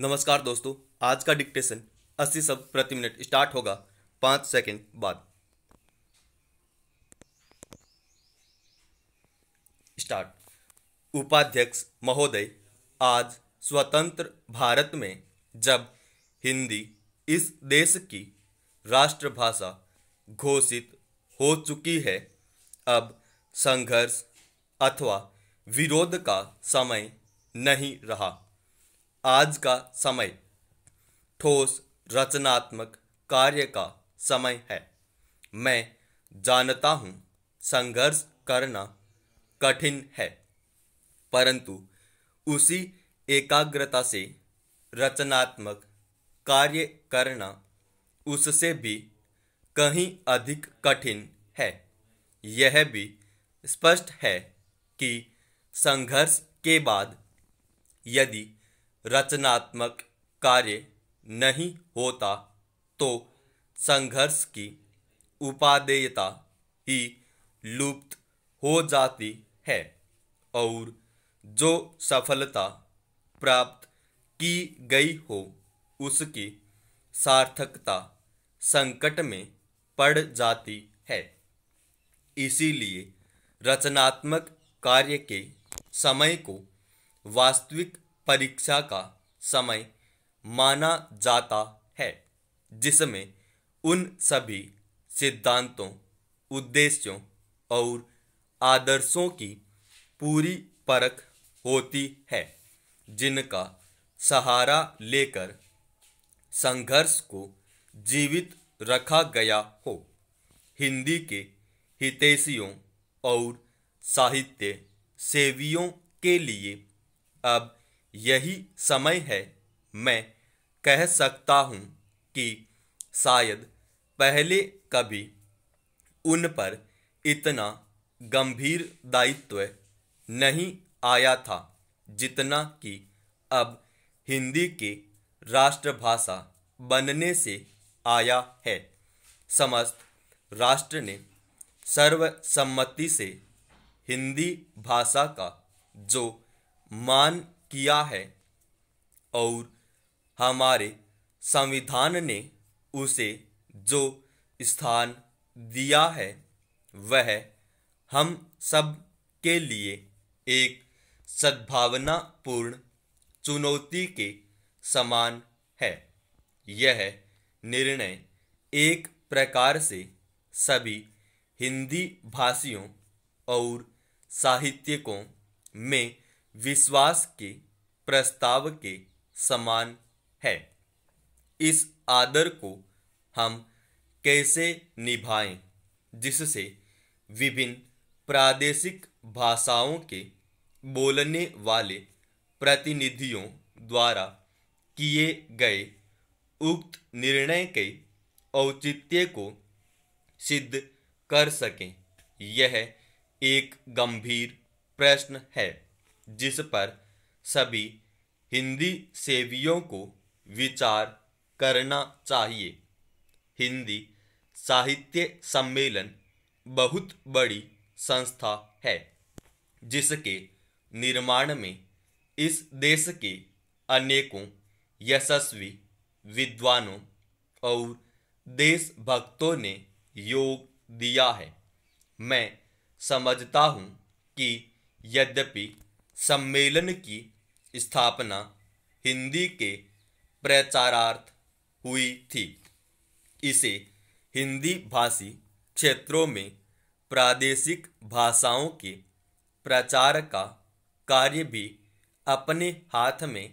नमस्कार दोस्तों आज का डिक्टेशन 80 शब्द प्रति मिनट स्टार्ट होगा पांच सेकंड बाद स्टार्ट उपाध्यक्ष महोदय आज स्वतंत्र भारत में जब हिंदी इस देश की राष्ट्रभाषा घोषित हो चुकी है अब संघर्ष अथवा विरोध का समय नहीं रहा आज का समय ठोस रचनात्मक कार्य का समय है मैं जानता हूँ संघर्ष करना कठिन है परंतु उसी एकाग्रता से रचनात्मक कार्य करना उससे भी कहीं अधिक कठिन है यह भी स्पष्ट है कि संघर्ष के बाद यदि रचनात्मक कार्य नहीं होता तो संघर्ष की उपादेयता ही लुप्त हो जाती है और जो सफलता प्राप्त की गई हो उसकी सार्थकता संकट में पड़ जाती है इसीलिए रचनात्मक कार्य के समय को वास्तविक परीक्षा का समय माना जाता है जिसमें उन सभी सिद्धांतों उद्देश्यों और आदर्शों की पूरी परख होती है जिनका सहारा लेकर संघर्ष को जीवित रखा गया हो हिंदी के हितेशियों और साहित्य सेवियों के लिए अब यही समय है मैं कह सकता हूँ कि शायद पहले कभी उन पर इतना गंभीर दायित्व नहीं आया था जितना कि अब हिंदी के राष्ट्रभाषा बनने से आया है समस्त राष्ट्र ने सर्वसम्मति से हिंदी भाषा का जो मान किया है और हमारे संविधान ने उसे जो स्थान दिया है वह हम सब के लिए एक सद्भावनापूर्ण चुनौती के समान है यह निर्णय एक प्रकार से सभी हिंदी भाषियों और साहित्यिकों में विश्वास के प्रस्ताव के समान है इस आदर को हम कैसे निभाएं जिससे विभिन्न प्रादेशिक भाषाओं के बोलने वाले प्रतिनिधियों द्वारा किए गए उक्त निर्णय के औचित्य को सिद्ध कर सकें यह एक गंभीर प्रश्न है जिस पर सभी हिंदी सेवियों को विचार करना चाहिए हिंदी साहित्य सम्मेलन बहुत बड़ी संस्था है जिसके निर्माण में इस देश के अनेकों यशस्वी विद्वानों और देशभक्तों ने योग दिया है मैं समझता हूँ कि यद्यपि सम्मेलन की स्थापना हिंदी के प्रचारार्थ हुई थी इसे हिंदी भाषी क्षेत्रों में प्रादेशिक भाषाओं के प्रचार का कार्य भी अपने हाथ में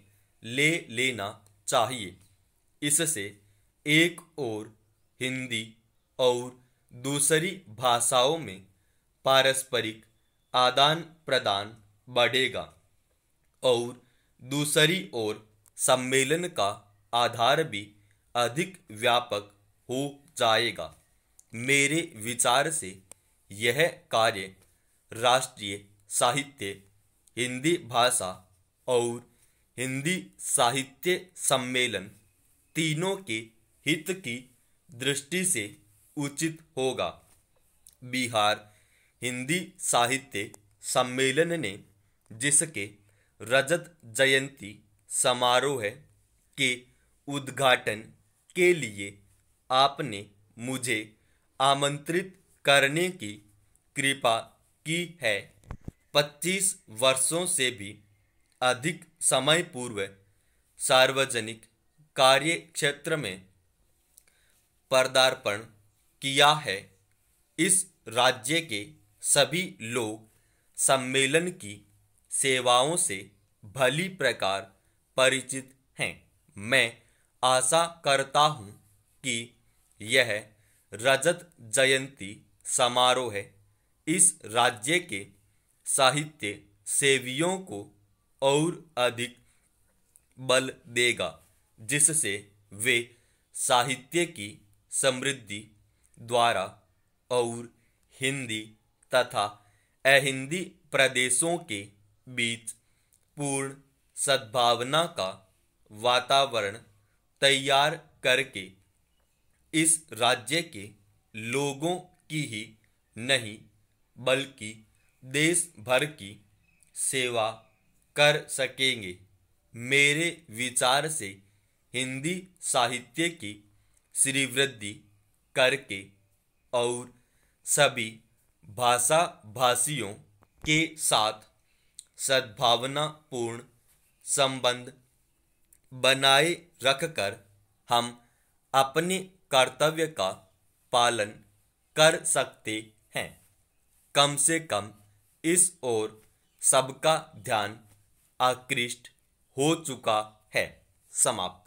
ले लेना चाहिए इससे एक ओर हिंदी और दूसरी भाषाओं में पारस्परिक आदान प्रदान बढ़ेगा और दूसरी ओर सम्मेलन का आधार भी अधिक व्यापक हो जाएगा मेरे विचार से यह कार्य राष्ट्रीय साहित्य हिंदी भाषा और हिंदी साहित्य सम्मेलन तीनों के हित की दृष्टि से उचित होगा बिहार हिंदी साहित्य सम्मेलन ने जिसके रजत जयंती समारोह के उद्घाटन के लिए आपने मुझे आमंत्रित करने की कृपा की है पच्चीस वर्षों से भी अधिक समय पूर्व सार्वजनिक कार्य क्षेत्र में पदार्पण किया है इस राज्य के सभी लोग सम्मेलन की सेवाओं से भली प्रकार परिचित हैं मैं आशा करता हूँ कि यह रजत जयंती समारोह है इस राज्य के साहित्य सेवियों को और अधिक बल देगा जिससे वे साहित्य की समृद्धि द्वारा और हिंदी तथा अहिंदी प्रदेशों के बीच पूर्ण सद्भावना का वातावरण तैयार करके इस राज्य के लोगों की ही नहीं बल्कि देश भर की सेवा कर सकेंगे मेरे विचार से हिंदी साहित्य की श्रीवृद्धि करके और सभी भाषा भाषियों के साथ सद्भावनापूर्ण संबंध बनाए रखकर हम अपने कर्तव्य का पालन कर सकते हैं कम से कम इस ओर सबका ध्यान आकृष्ट हो चुका है समाप्त